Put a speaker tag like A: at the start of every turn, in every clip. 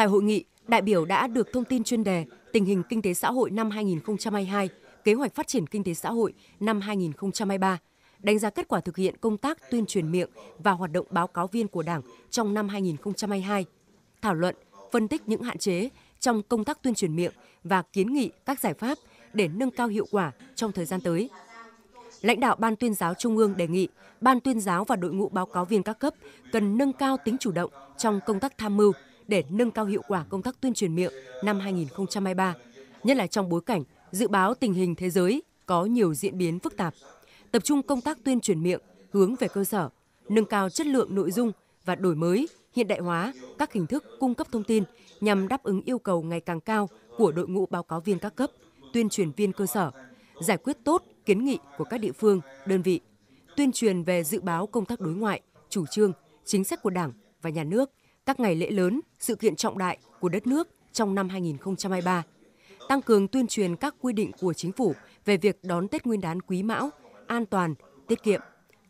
A: Tại hội nghị, đại biểu đã được thông tin chuyên đề tình hình kinh tế xã hội năm 2022, kế hoạch phát triển kinh tế xã hội năm 2023, đánh giá kết quả thực hiện công tác tuyên truyền miệng và hoạt động báo cáo viên của Đảng trong năm 2022, thảo luận, phân tích những hạn chế trong công tác tuyên truyền miệng và kiến nghị các giải pháp để nâng cao hiệu quả trong thời gian tới. Lãnh đạo Ban tuyên giáo Trung ương đề nghị Ban tuyên giáo và đội ngũ báo cáo viên các cấp cần nâng cao tính chủ động trong công tác tham mưu, để nâng cao hiệu quả công tác tuyên truyền miệng năm 2023, nhất là trong bối cảnh dự báo tình hình thế giới có nhiều diễn biến phức tạp. Tập trung công tác tuyên truyền miệng hướng về cơ sở, nâng cao chất lượng nội dung và đổi mới, hiện đại hóa các hình thức cung cấp thông tin nhằm đáp ứng yêu cầu ngày càng cao của đội ngũ báo cáo viên các cấp, tuyên truyền viên cơ sở, giải quyết tốt kiến nghị của các địa phương, đơn vị, tuyên truyền về dự báo công tác đối ngoại, chủ trương, chính sách của Đảng và nhà nước, các ngày lễ lớn, sự kiện trọng đại của đất nước trong năm 2023. Tăng cường tuyên truyền các quy định của chính phủ về việc đón Tết Nguyên đán Quý Mão an toàn, tiết kiệm,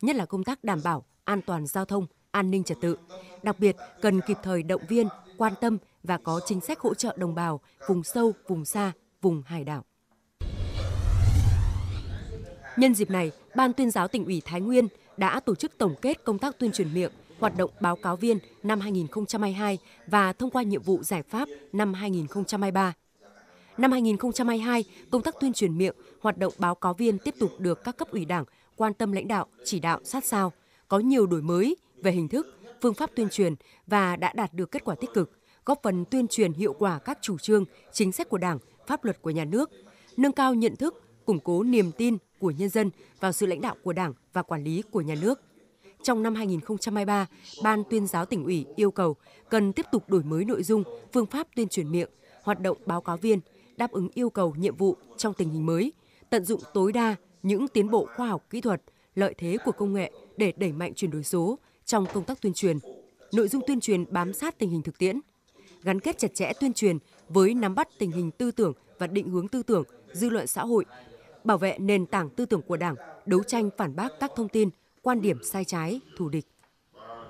A: nhất là công tác đảm bảo an toàn giao thông, an ninh trật tự. Đặc biệt cần kịp thời động viên, quan tâm và có chính sách hỗ trợ đồng bào vùng sâu, vùng xa, vùng hải đảo. Nhân dịp này, Ban tuyên giáo tỉnh ủy Thái Nguyên đã tổ chức tổng kết công tác tuyên truyền miệng hoạt động báo cáo viên năm 2022 và thông qua nhiệm vụ giải pháp năm 2023. Năm 2022, công tác tuyên truyền miệng, hoạt động báo cáo viên tiếp tục được các cấp ủy Đảng quan tâm lãnh đạo, chỉ đạo sát sao, có nhiều đổi mới về hình thức, phương pháp tuyên truyền và đã đạt được kết quả tích cực, góp phần tuyên truyền hiệu quả các chủ trương, chính sách của Đảng, pháp luật của nhà nước, nâng cao nhận thức, củng cố niềm tin của nhân dân vào sự lãnh đạo của Đảng và quản lý của nhà nước. Trong năm 2023, Ban tuyên giáo tỉnh ủy yêu cầu cần tiếp tục đổi mới nội dung, phương pháp tuyên truyền miệng, hoạt động báo cáo viên, đáp ứng yêu cầu nhiệm vụ trong tình hình mới, tận dụng tối đa những tiến bộ khoa học kỹ thuật, lợi thế của công nghệ để đẩy mạnh chuyển đổi số trong công tác tuyên truyền. Nội dung tuyên truyền bám sát tình hình thực tiễn, gắn kết chặt chẽ tuyên truyền với nắm bắt tình hình tư tưởng và định hướng tư tưởng, dư luận xã hội, bảo vệ nền tảng tư tưởng của Đảng, đấu tranh phản bác các thông tin, quan điểm sai trái, thù địch